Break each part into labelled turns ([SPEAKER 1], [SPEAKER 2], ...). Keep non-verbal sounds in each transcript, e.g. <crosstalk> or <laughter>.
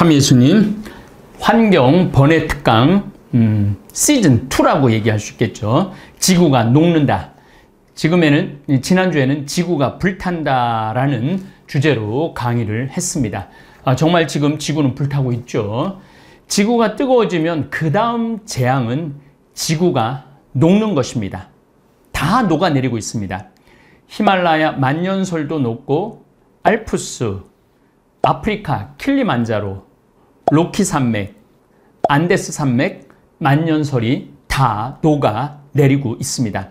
[SPEAKER 1] 참 예수님 환경 번외 특강 음, 시즌 2라고 얘기할 수 있겠죠. 지구가 녹는다. 지금에는 지난주에는 지구가 불탄다라는 주제로 강의를 했습니다. 아, 정말 지금 지구는 불타고 있죠. 지구가 뜨거워지면 그 다음 재앙은 지구가 녹는 것입니다. 다 녹아내리고 있습니다. 히말라야 만년설도 녹고 알프스, 아프리카 킬리만자로 로키 산맥, 안데스 산맥, 만년설이 다 녹아 내리고 있습니다.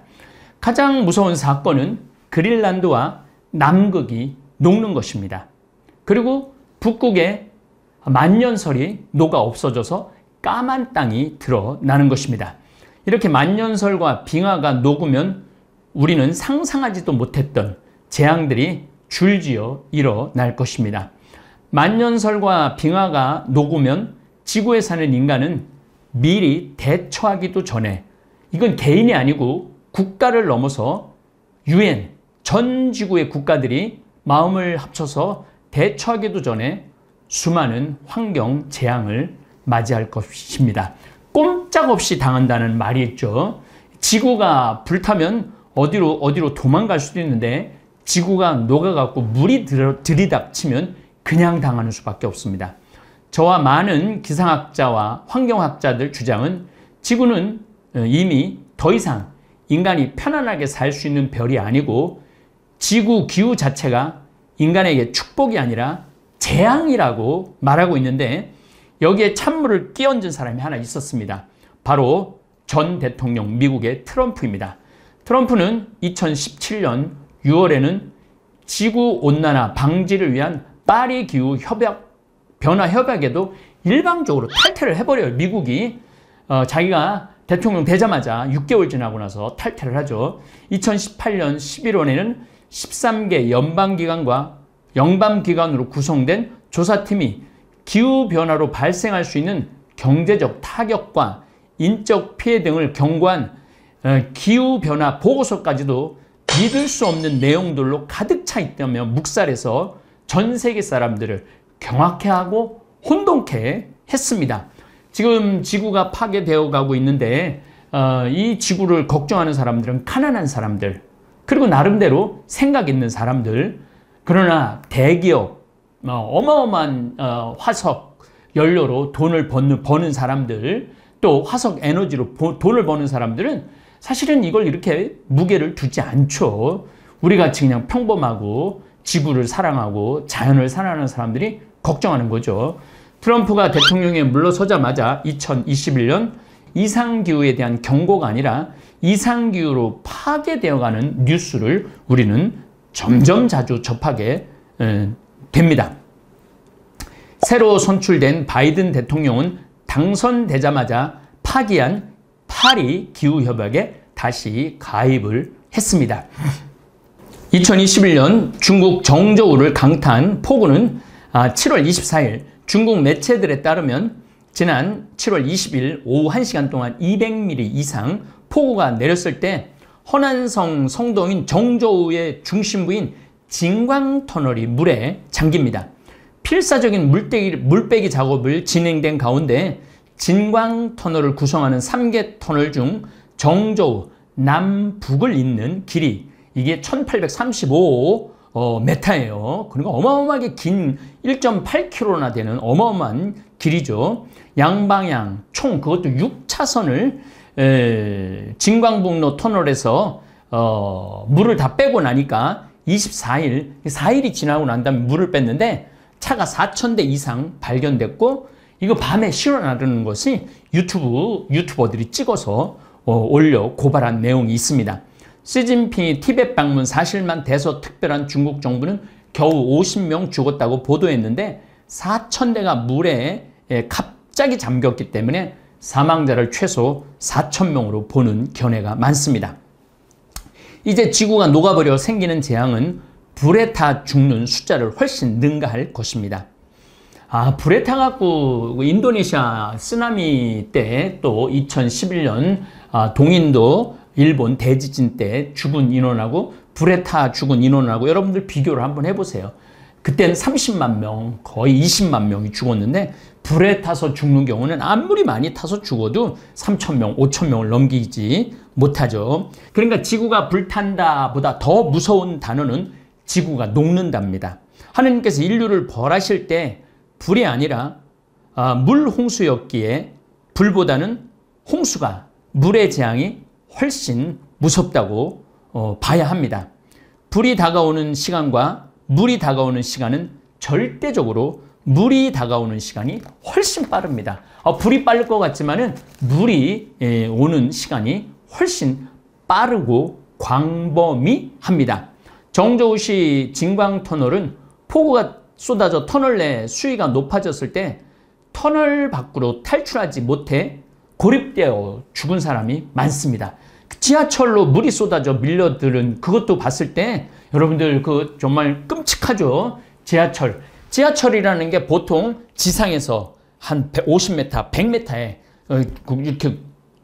[SPEAKER 1] 가장 무서운 사건은 그린란드와 남극이 녹는 것입니다. 그리고 북극에 만년설이 녹아 없어져서 까만 땅이 드러나는 것입니다. 이렇게 만년설과 빙하가 녹으면 우리는 상상하지도 못했던 재앙들이 줄지어 일어날 것입니다. 만년설과 빙하가 녹으면 지구에 사는 인간은 미리 대처하기도 전에 이건 개인이 아니고 국가를 넘어서 유엔 전 지구의 국가들이 마음을 합쳐서 대처하기도 전에 수많은 환경 재앙을 맞이할 것입니다. 꼼짝없이 당한다는 말이 있죠. 지구가 불타면 어디로 어디로 도망갈 수도 있는데 지구가 녹아갖고 물이 들이닥치면 그냥 당하는 수밖에 없습니다. 저와 많은 기상학자와 환경학자들 주장은 지구는 어, 이미 더 이상 인간이 편안하게 살 수 있는 별이 아니고 지구 기후 자체가 인간에게 축복이 아니라 재앙이라고 말하고 있는데 여기에 찬물을 끼얹은 사람이 하나 있었습니다. 바로 전 대통령 미국의 트럼프입니다. 트럼프는 2017년 6월에는 지구온난화 방지를 위한 파리 기후 협약 변화 협약에도 일방적으로 탈퇴를 해버려요. 미국이 어, 자기가 대통령 되자마자 6개월 지나고 나서 탈퇴를 하죠. 2018년 11월에는 13개 연방기관과 영방기관으로 구성된 조사팀이 기후변화로 발생할 수 있는 경제적 타격과 인적 피해 등을 경고한 어, 기후변화 보고서까지도 믿을 수 없는 내용들로 가득 차 있다며 묵살해서 전 세계 사람들을 경악해 하고 혼동케 했습니다. 지금 지구가 파괴되어 가고 있는데 어, 이 지구를 걱정하는 사람들은 가난한 사람들 그리고 나름대로 생각 있는 사람들 그러나 대기업 어, 어마어마한 어, 화석 연료로 돈을 버는, 버는 사람들 또 화석 에너지로 보, 돈을 버는 사람들은 사실은 이걸 이렇게 무게를 두지 않죠. 우리 같이 그냥 평범하고 지구를 사랑하고 자연을 사랑하는 사람들이 걱정하는 거죠. 트럼프가 대통령에 물러서자마자 2021년 이상기후에 대한 경고가 아니라 이상기후로 파괴되어가는 뉴스를 우리는 점점 자주 접하게 됩니다. 새로 선출된 바이든 대통령은 당선되자마자 파기한 파리 기후협약에 다시 가입을 했습니다. 2021년 중국 정저우를 강타한 폭우는 7월 아, 24일 중국 매체들에 따르면 지난 7월 20일 오후 1시간 동안 200mm 이상 폭우가 내렸을 때 허난성 성동인 정저우의 중심부인 진광터널이 물에 잠깁니다. 필사적인 물대기, 물빼기 작업을 진행된 가운데 진광터널을 구성하는 3개 터널 중 정저우 남북을 잇는 길이 이게 1835 어, 메타예요. 그러니까 어마어마하게 긴 1.8km나 되는 어마어마한 길이죠. 양방향 총 그것도 6차선을 에, 진광북로 터널에서 어, 물을 다 빼고 나니까 24일, 4일이 지나고 난 다음에 물을 뺐는데 차가 4,000대 이상 발견됐고 이거 밤에 실어나르는 것이 유튜브, 유튜버들이 찍어서 어, 올려 고발한 내용이 있습니다. 시진핑이 티벳 방문 사실만 돼서 특별한 중국 정부는 겨우 50명 죽었다고 보도했는데 4천 대가 물에 예, 갑자기 잠겼기 때문에 사망자를 최소 4천 명으로 보는 견해가 많습니다. 이제 지구가 녹아버려 생기는 재앙은 불에 타 죽는 숫자를 훨씬 능가할 것입니다. 아, 불에 타갖고 인도네시아 쓰나미 때 또 2011년 아, 동인도 일본 대지진 때 죽은 인원하고 불에 타 죽은 인원하고 여러분들 비교를 한번 해보세요. 그때는 30만 명, 거의 20만 명이 죽었는데 불에 타서 죽는 경우는 아무리 많이 타서 죽어도 3천 명, 5천 명을 넘기지 못하죠. 그러니까 지구가 불탄다 보다 더 무서운 단어는 지구가 녹는답니다. 하느님께서 인류를 벌하실 때 불이 아니라 아, 물 홍수였기에 불보다는 홍수가 물의 재앙이 훨씬 무섭다고 어, 봐야 합니다. 불이 다가오는 시간과 물이 다가오는 시간은 절대적으로 물이 다가오는 시간이 훨씬 빠릅니다. 어, 불이 빠를 것 같지만은 물이 예, 오는 시간이 훨씬 빠르고 광범위합니다. 정저우시 진광터널은 폭우가 쏟아져 터널 내 수위가 높아졌을 때 터널 밖으로 탈출하지 못해 고립되어 죽은 사람이 많습니다. 지하철로 물이 쏟아져 밀려들은 그것도 봤을 때 여러분들 그 정말 끔찍하죠. 지하철. 지하철이라는 게 보통 지상에서 한 50m, 100m에 어, 그 이렇게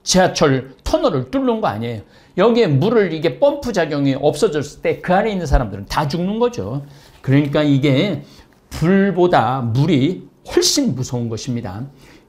[SPEAKER 1] 지하철 터널을 뚫는 거 아니에요. 여기에 물을 이게 펌프 작용이 없어졌을 때 그 안에 있는 사람들은 다 죽는 거죠. 그러니까 이게 불보다 물이 훨씬 무서운 것입니다.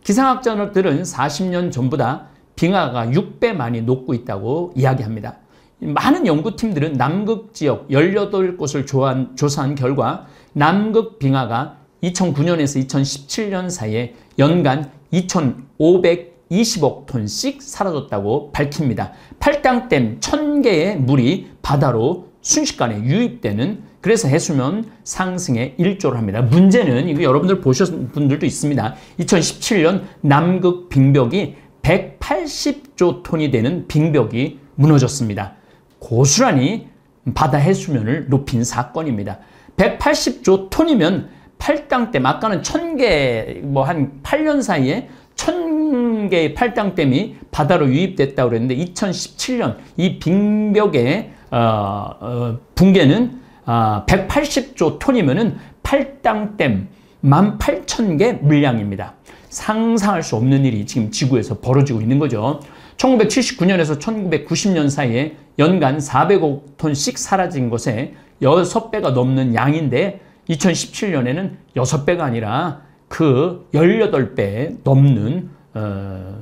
[SPEAKER 1] 기상학자들은 40년 전보다 빙하가 6배 많이 녹고 있다고 이야기합니다. 많은 연구팀들은 남극 지역 18곳을 조사한 결과 남극 빙하가 2009년에서 2017년 사이에 연간 2,520억 톤씩 사라졌다고 밝힙니다. 팔당댐 1000개의 물이 바다로 순식간에 유입되는 그래서 해수면 상승에 일조를 합니다. 문제는 이거 여러분들 보셨 분들도 있습니다. 2017년 남극 빙벽이 180조 톤이 되는 빙벽이 무너졌습니다. 고스란히 바다 해수면을 높인 사건입니다. 180조 톤이면 팔당댐 아까는 1000개 뭐 한 8년 사이에 1000개의 팔당댐이 바다로 유입됐다고 그랬는데 2017년 이 빙벽의 어, 어, 붕괴는 180조 아, 톤이면은 8땅댐 18,000개 물량입니다. 상상할 수 없는 일이 지금 지구에서 벌어지고 있는 거죠. 1979년에서 1990년 사이에 연간 400억 톤씩 사라진 것에 6배가 넘는 양인데 2017년에는 6배가 아니라 그 18배 넘는 어,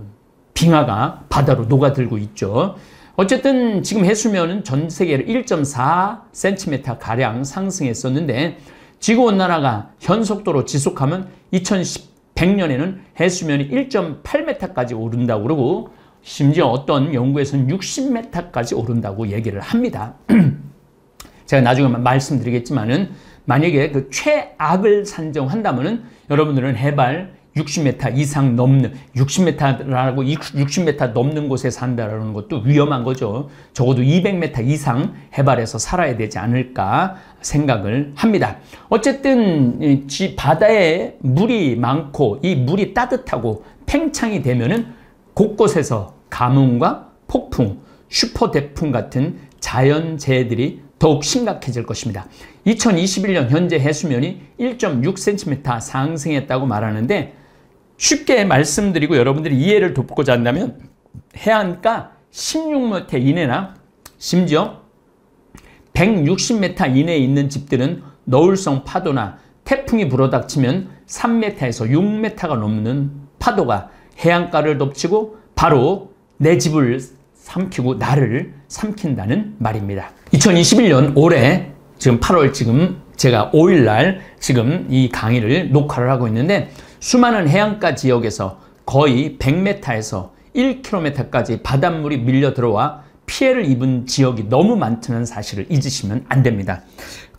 [SPEAKER 1] 빙하가 바다로 녹아들고 있죠. 어쨌든 지금 해수면은 전 세계를 1.4cm 가량 상승했었는데 지구온난화가 현속도로 지속하면 2100년에는 0 해수면이 1.8m까지 오른다고 그러고 심지어 어떤 연구에서는 60m까지 오른다고 얘기를 합니다. <clears throat> 제가 나중에 말씀드리겠지만은 만약에 그 최악을 산정한다면은 여러분들은 해발 60m 이상 넘는 60m라고 60m 넘는 곳에 산다라는 것도 위험한 거죠. 적어도 200m 이상 해발에서 살아야 되지 않을까 생각을 합니다. 어쨌든 바다에 물이 많고 이 물이 따뜻하고 팽창이 되면은 곳곳에서 가뭄과 폭풍, 슈퍼 대풍 같은 자연재해들이 더욱 심각해질 것입니다. 2021년 현재 해수면이 1.6cm 상승했다고 말하는데 쉽게 말씀드리고 여러분들이 이해를 돕고자 한다면 해안가 16m 이내나 심지어 160m 이내에 있는 집들은 너울성 파도나 태풍이 불어닥치면 3m에서 6m가 넘는 파도가 해안가를 덮치고 바로 내 집을 삼키고 나를 삼킨다는 말입니다. 2021년 올해 지금 8월 지금 제가 5일날 지금 이 강의를 녹화를 하고 있는데 수많은 해안가 지역에서 거의 100m에서 1km까지 바닷물이 밀려 들어와 피해를 입은 지역이 너무 많다는 사실을 잊으시면 안 됩니다.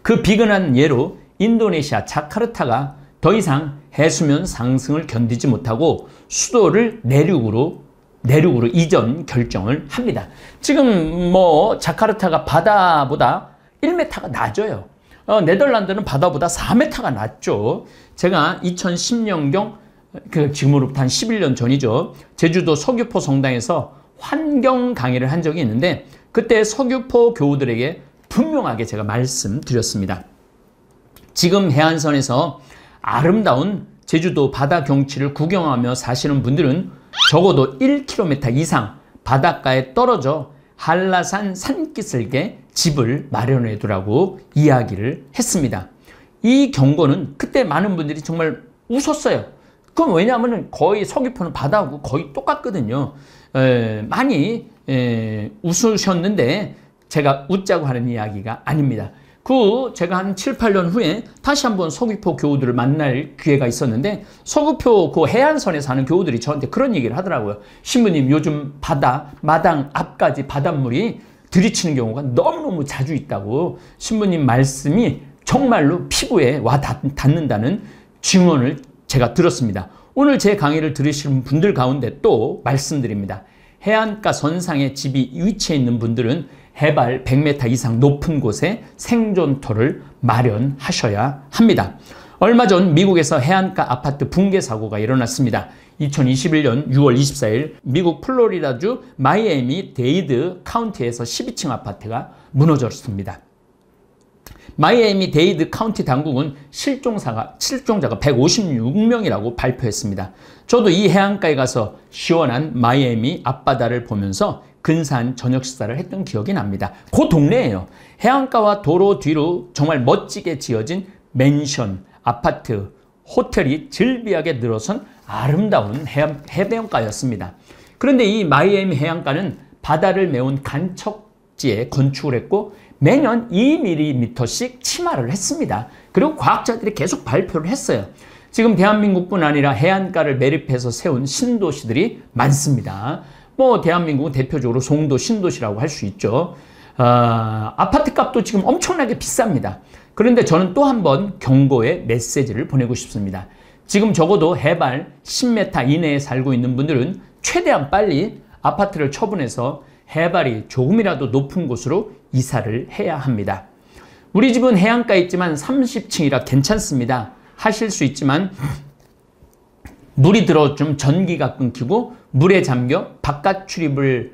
[SPEAKER 1] 그 비근한 예로 인도네시아 자카르타가 더 이상 해수면 상승을 견디지 못하고 수도를 내륙으로 내륙으로 이전 결정을 합니다. 지금 뭐 자카르타가 바다보다 1m가 낮아요. 어, 네덜란드는 바다보다 4m가 낮죠. 제가 2010년경 그 지금으로부터 한 11년 전이죠. 제주도 서귀포 성당에서 환경 강의를 한 적이 있는데 그때 서귀포 교우들에게 분명하게 제가 말씀드렸습니다. 지금 해안선에서 아름다운 제주도 바다 경치를 구경하며 사시는 분들은 적어도 1km 이상 바닷가에 떨어져 한라산 산기슭에 집을 마련해 두라고 이야기를 했습니다. 이 경고는 그때 많은 분들이 정말 웃었어요. 그건 왜냐하면 거의 서귀포는 바다하고 거의 똑같거든요. 에, 많이 에, 웃으셨는데 제가 웃자고 하는 이야기가 아닙니다. 그 제가 한 7, 8년 후에 다시 한번 서귀포 교우들을 만날 기회가 있었는데 서귀포 그 해안선에 사는 교우들이 저한테 그런 얘기를 하더라고요. 신부님 요즘 바다, 마당 앞까지 바닷물이 들이치는 경우가 너무너무 자주 있다고 신부님 말씀이 정말로 피부에 와 닿는다는 증언을 제가 들었습니다. 오늘 제 강의를 들으시는 분들 가운데 또 말씀드립니다. 해안가 선상에 집이 위치해 있는 분들은 해발 100m 이상 높은 곳에 생존터를 마련하셔야 합니다. 얼마 전 미국에서 해안가 아파트 붕괴 사고가 일어났습니다. 2021년 6월 24일 미국 플로리다주 마이애미 데이드 카운티에서 12층 아파트가 무너졌습니다. 마이애미 데이드 카운티 당국은 실종사가, 실종자가 156명이라고 발표했습니다. 저도 이 해안가에 가서 시원한 마이애미 앞바다를 보면서 근사한 저녁 식사를 했던 기억이 납니다. 그 동네예요. 해안가와 도로 뒤로 정말 멋지게 지어진 맨션, 아파트, 호텔이 즐비하게 늘어선 아름다운 해안, 해변가였습니다. 그런데 이 마이애미 해안가는 바다를 메운 간척지에 건축을 했고 매년 2mm씩 침하를 했습니다. 그리고 과학자들이 계속 발표를 했어요. 지금 대한민국뿐 아니라 해안가를 매립해서 세운 신도시들이 많습니다. 뭐 대한민국은 대표적으로 송도, 신도시라고 할 수 있죠. 어, 아파트 값도 지금 엄청나게 비쌉니다. 그런데 저는 또 한 번 경고의 메시지를 보내고 싶습니다. 지금 적어도 해발 10m 이내에 살고 있는 분들은 최대한 빨리 아파트를 처분해서 해발이 조금이라도 높은 곳으로 이사를 해야 합니다. 우리 집은 해안가 있지만 30층이라 괜찮습니다. 하실 수 있지만 물이 들어좀 전기가 끊기고 물에 잠겨 바깥 출입을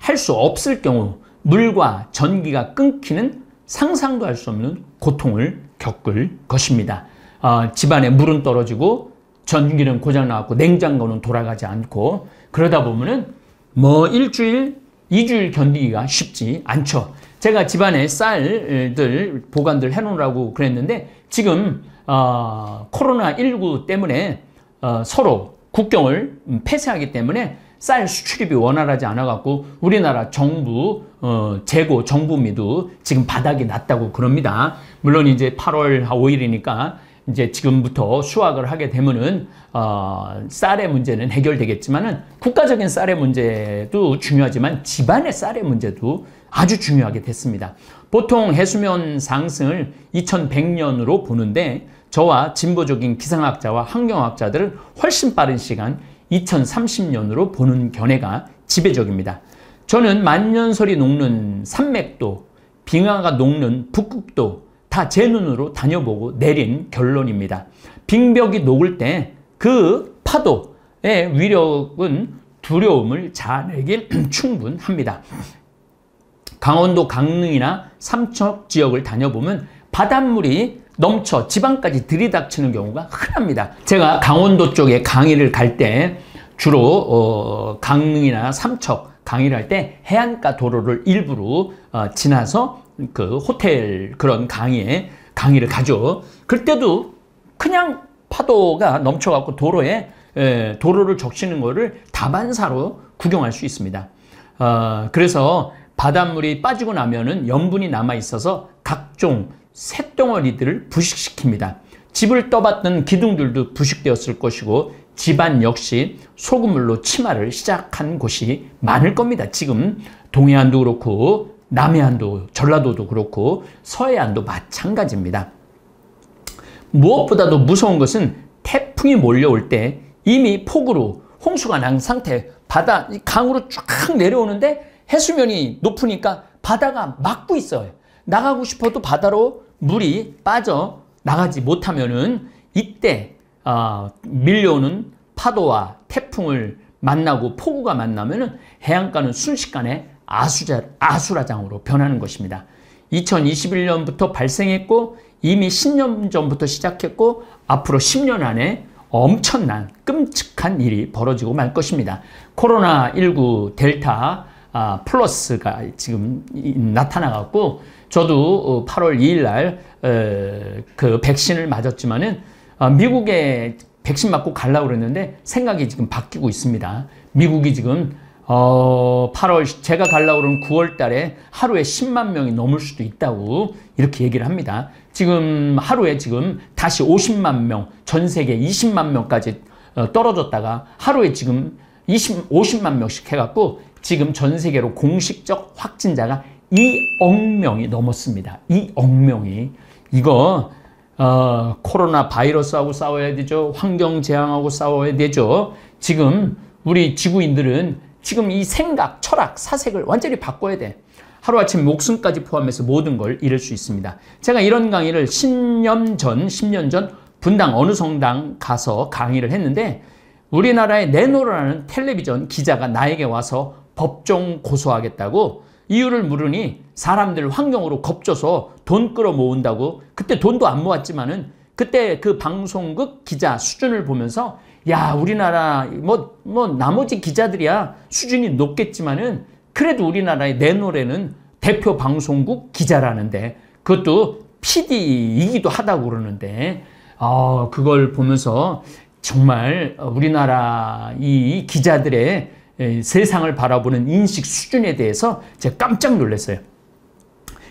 [SPEAKER 1] 할 수 없을 경우 물과 전기가 끊기는 상상도 할 수 없는 고통을 겪을 것입니다. 어, 집안에 물은 떨어지고 전기는 고장나고 냉장고는 돌아가지 않고 그러다 보면은 뭐 일주일, 이주일 견디기가 쉽지 않죠. 제가 집안에 쌀들 보관들 해놓으라고 그랬는데 지금 어, 코로나 19 때문에 어, 서로 국경을 음, 폐쇄하기 때문에 쌀 수출입이 원활하지 않아갖고 우리나라 정부 어, 재고 정부 미도 지금 바닥이 났다고 그럽니다. 물론 이제 8월 5일이니까 이제 지금부터 수확을 하게 되면은 어, 쌀의 문제는 해결되겠지만은 국가적인 쌀의 문제도 중요하지만 집안의 쌀의 문제도 아주 중요하게 됐습니다. 보통 해수면 상승을 2100년으로 보는데 저와 진보적인 기상학자와 환경학자들은 훨씬 빠른 시간 2030년으로 보는 견해가 지배적입니다. 저는 만년설이 녹는 산맥도 빙하가 녹는 북극도 다 제 눈으로 다녀보고 내린 결론입니다. 빙벽이 녹을 때 그 파도의 위력은 두려움을 자아내길 <clears throat> 충분합니다. 강원도 강릉이나 삼척 지역을 다녀보면 바닷물이 넘쳐 지방까지 들이닥치는 경우가 흔합니다. 제가 강원도 쪽에 강의를 갈 때 주로 어, 강릉이나 삼척 강의를 할 때 해안가 도로를 일부러 어, 지나서 그 호텔 그런 강의에 강의를 가죠. 그때도 그냥 파도가 넘쳐갖고 도로에 에, 도로를 적시는 거를 다반사로 구경할 수 있습니다. 어, 그래서 바닷물이 빠지고 나면은 염분이 남아 있어서 각종 새덩어리들을 부식시킵니다. 집을 떠받던 기둥들도 부식되었을 것이고 집안 역시 소금물로 치마를 시작한 곳이 많을 겁니다. 지금 동해안도 그렇고 남해안도 전라도도 그렇고 서해안도 마찬가지입니다. 무엇보다도 무서운 것은 태풍이 몰려올 때 이미 폭우로 홍수가 난 상태 바다 강으로 쫙 내려오는데 해수면이 높으니까 바다가 막고 있어요. 나가고 싶어도 바다로 물이 빠져 나가지 못하면은 이때 어, 밀려오는 파도와 태풍을 만나고 폭우가 만나면은 해안가는 순식간에 아수자, 아수라장으로 변하는 것입니다. 2021년부터 발생했고 이미 10년 전부터 시작했고 앞으로 10년 안에 엄청난 끔찍한 일이 벌어지고 말 것입니다. 코로나19 델타 아, 플러스가 지금 나타나갖고 저도 8월 어, 2일 날그 백신을 맞았지만은 아, 미국에 백신 맞고 갈라 그랬는데 생각이 지금 바뀌고 있습니다. 미국이 지금 어 8월 제가 갈라 그러는 9월 달에 하루에 10만 명이 넘을 수도 있다고 이렇게 얘기를 합니다. 지금 하루에 지금 다시 50만 명, 전 세계 20만 명까지 어, 떨어졌다가 하루에 지금 20, 50만 명씩 해갖고 지금 전 세계로 공식적 확진자가 2억 명이 넘었습니다. 2억 명이. 이거 어, 코로나 바이러스하고 싸워야 되죠. 환경 재앙하고 싸워야 되죠. 지금 우리 지구인들은 지금 이 생각, 철학, 사색을 완전히 바꿔야 돼. 하루아침 목숨까지 포함해서 모든 걸 잃을 수 있습니다. 제가 이런 강의를 10년 전, 10년 전 분당 어느 성당 가서 강의를 했는데 우리나라의 내노라는 텔레비전 기자가 나에게 와서 법정 고소하겠다고 이유를 물으니 사람들 환경으로 겁줘서 돈 끌어 모은다고 그때 돈도 안 모았지만은 그때 그 방송국 기자 수준을 보면서 야 우리나라 뭐뭐 뭐 나머지 기자들이야 수준이 높겠지만은 그래도 우리나라의 내 노래는 대표 방송국 기자라는데 그것도 PD이기도 하다고 그러는데 어, 그걸 보면서 정말 우리나라 이 기자들의 예, 세상을 바라보는 인식 수준에 대해서 제가 깜짝 놀랐어요.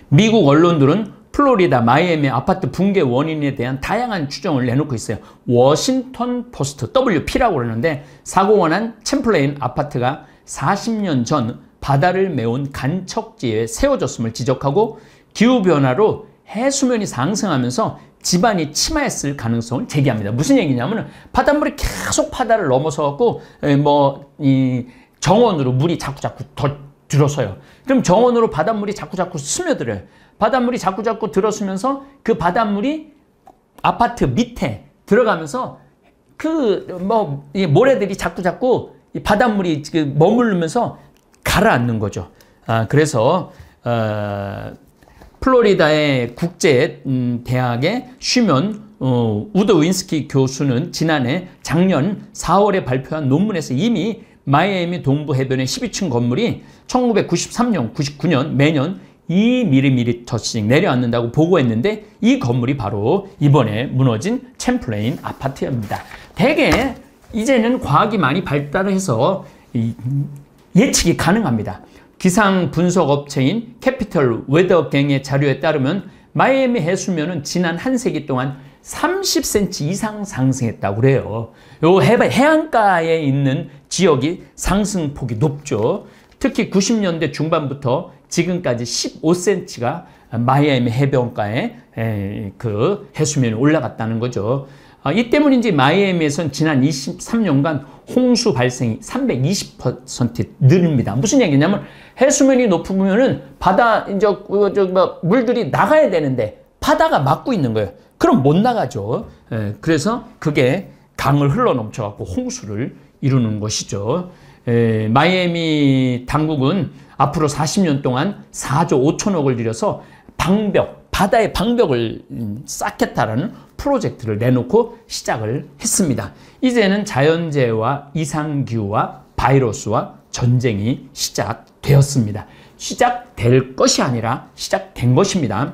[SPEAKER 1] 미국 언론들은 플로리다 마이애미 아파트 붕괴 원인에 대한 다양한 추정을 내놓고 있어요. 워싱턴 포스트 WP라고 그러는데 사고 원한 챔플레인 아파트가 40년 전 바다를 메운 간척지에 세워졌음을 지적하고 기후변화로 해수면이 상승하면서 집안이 침하했을 가능성을 제기합니다. 무슨 얘기냐면 바닷물이 계속 바다를 넘어서고 뭐 이 정원으로 물이 자꾸자꾸 더 들어서요. 그럼 정원으로 바닷물이 자꾸자꾸 스며들어요. 바닷물이 자꾸자꾸 들어서면서 그 바닷물이 아파트 밑에 들어가면서 그뭐 모래들이 자꾸자꾸 바닷물이 머무르면서 가라앉는 거죠. 아 그래서 어, 플로리다의 국제 음, 대학의 쉬면 어, 우드 윈스키 교수는 지난해 작년 4월에 발표한 논문에서 이미 마이애미 동부 해변의 12층 건물이 1993년, 99년 매년 2mm씩 내려앉는다고 보고했는데 이 건물이 바로 이번에 무너진 챔플레인 아파트입니다. 대개 이제는 과학이 많이 발달해서 예측이 가능합니다. 기상 분석 업체인 캐피털 웨더갱의 자료에 따르면 마이애미 해수면은 지난 한 세기 동안 30cm 이상 상승했다고 그래요. 요 해안가에 해 있는 지역이 상승폭이 높죠. 특히 90년대 중반부터 지금까지 15cm가 마이애미 해변가에 그 해수면이 올라갔다는 거죠. 아, 이 때문인지 마이애미에선 지난 23년간 홍수 발생이 320% 늘립니다. 무슨 얘기냐면 해수면이 높으면 은 바다 이제 그, 뭐, 물들이 나가야 되는데 바다가 막고 있는 거예요. 그럼 못 나가죠. 예, 그래서 그게 강을 흘러넘쳐갖고 홍수를 이루는 것이죠. 예, 마이애미 당국은 앞으로 40년 동안 4조 5천억을 들여서 방벽, 바다의 방벽을 쌓겠다는 프로젝트를 내놓고 시작을 했습니다. 이제는 자연재해와 이상기후와 바이러스와 전쟁이 시작되었습니다. 시작될 것이 아니라 시작된 것입니다.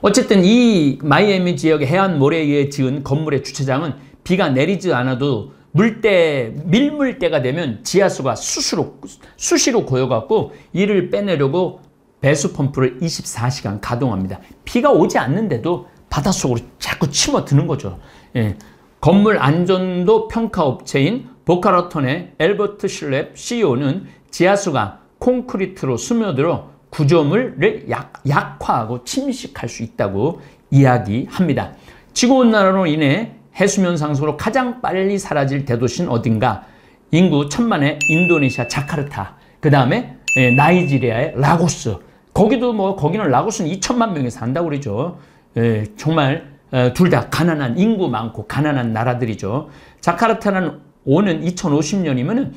[SPEAKER 1] 어쨌든 이 마이애미 지역의 해안 모래에 지은 건물의 주차장은 비가 내리지 않아도 물때 밀물때가 되면 지하수가 수시로 수시로 고여갖고 이를 빼내려고 배수 펌프를 24시간 가동합니다. 비가 오지 않는데도 바닷속으로 자꾸 침어드는 거죠. 예. 건물 안전도 평가 업체인 보카라톤의 엘버트 실랩 CEO는 지하수가 콘크리트로 스며들어 구조물을 약, 약화하고 침식할 수 있다고 이야기합니다. 지구온난화로 인해 해수면 상승으로 가장 빨리 사라질 대도시는 어딘가? 인구 천만의 인도네시아 자카르타, 그 다음에 예, 나이지리아의 라고스, 거기도 뭐 거기는 라오스는 2천만 명이 산다고 그러죠. 예, 정말 어, 둘다 가난한 인구 많고 가난한 나라들이죠. 자카르타는 오는 2050년이면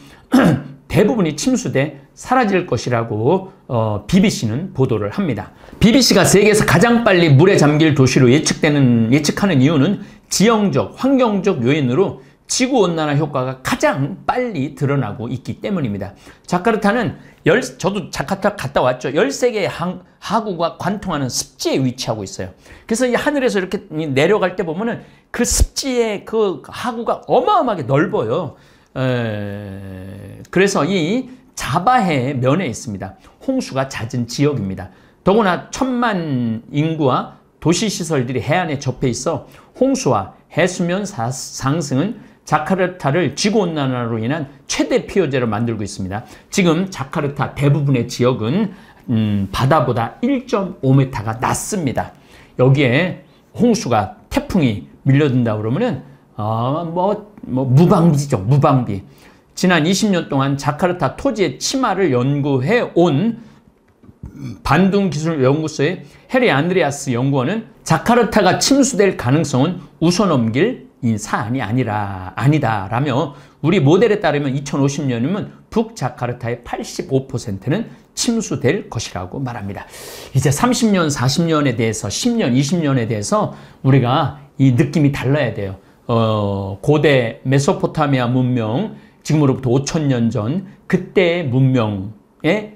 [SPEAKER 1] <clears throat> 대부분이 침수돼 사라질 것이라고 어, BBC는 보도를 합니다. BBC가 세계에서 가장 빨리 물에 잠길 도시로 예측되는 예측하는 이유는 지형적, 환경적 요인으로 지구온난화 효과가 가장 빨리 드러나고 있기 때문입니다. 자카르타는 열, 저도 자카르타 갔다 왔죠. 13개의 항, 하구가 관통하는 습지에 위치하고 있어요. 그래서 이 하늘에서 이렇게 내려갈 때 보면은 그 습지의 그 하구가 어마어마하게 넓어요. 에... 그래서 이 자바해 면에 있습니다. 홍수가 잦은 지역입니다. 더구나 천만 인구와 도시시설들이 해안에 접해 있어 홍수와 해수면 상승은 자카르타를 지구온난화로 인한 최대 피어제로 만들고 있습니다. 지금 자카르타 대부분의 지역은 음, 바다보다 1.5m가 낮습니다. 여기에 홍수가 태풍이 밀려든다 그러면은 어뭐 뭐 무방비죠 무방비. 지난 20년 동안 자카르타 토지의 치마를 연구해 온반둥기술연구소의 해리 안드레아스 연구원은 자카르타가 침수될 가능성은 우선 넘길 이 사안이 아니라 아니다라며 우리 모델에 따르면 2050년이면 북자카르타의 85%는 침수될 것이라고 말합니다. 이제 30년, 40년에 대해서 10년, 20년에 대해서 우리가 이 느낌이 달라야 돼요. 어, 고대 메소포타미아 문명, 지금으로부터 5천년 전 그때의 문명의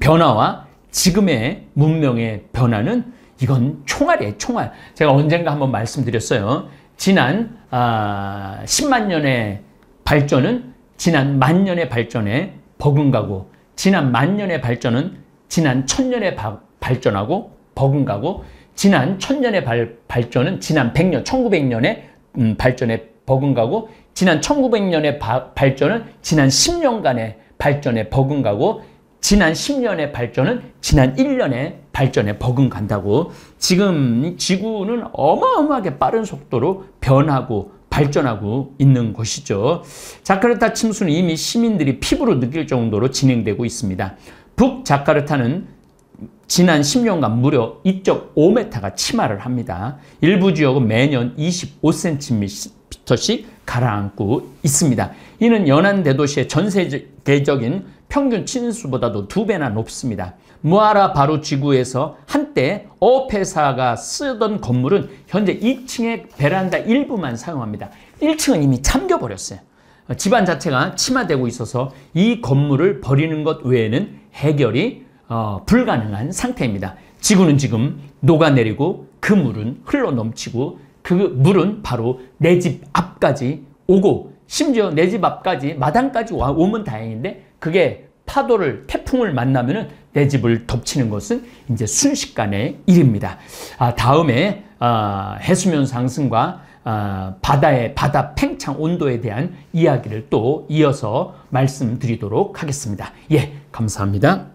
[SPEAKER 1] 변화와 지금의 문명의 변화는 이건 총알이에요, 총알. 제가 언젠가 한번 말씀드렸어요. 지난 아, 10만 년의 발전은 지난 만 년의 발전에 버금가고 지난 만 년의 발전은 지난 천 년의 바, 발전하고 버금가고 지난 천 년의 발, 발전은 지난 100년, 1900년의 음, 발전에 버금가고 지난 1900년의 바, 발전은 지난 10년간의 발전에 버금가고 지난 10년의 발전은 지난 1년의 발전에 버금간다고 지금 지구는 어마어마하게 빠른 속도로 변하고 발전하고 있는 것이죠. 자카르타 침수는 이미 시민들이 피부로 느낄 정도로 진행되고 있습니다. 북 자카르타는 지난 10년간 무려 2.5m가 침하를 합니다. 일부 지역은 매년 25cm씩 가라앉고 있습니다. 이는 연안 대도시의 전 세계적인 평균 친수보다도 두 배나 높습니다. 무아라 바로 지구에서 한때 어페사가 쓰던 건물은 현재 2층의 베란다 일부만 사용합니다. 1층은 이미 잠겨버렸어요. 집안 자체가 침하되고 있어서 이 건물을 버리는 것 외에는 해결이 어, 불가능한 상태입니다. 지구는 지금 녹아내리고 그 물은 흘러넘치고 그 물은 바로 내 집 앞까지 오고 심지어 내 집 앞까지 마당까지 와, 오면 다행인데 그게 파도를 태풍을 만나면은 내 집을 덮치는 것은 이제 순식간의 일입니다. 아, 다음에 아, 해수면 상승과 아, 바다의 바다 팽창 온도에 대한 이야기를 또 이어서 말씀드리도록 하겠습니다. 예, 감사합니다.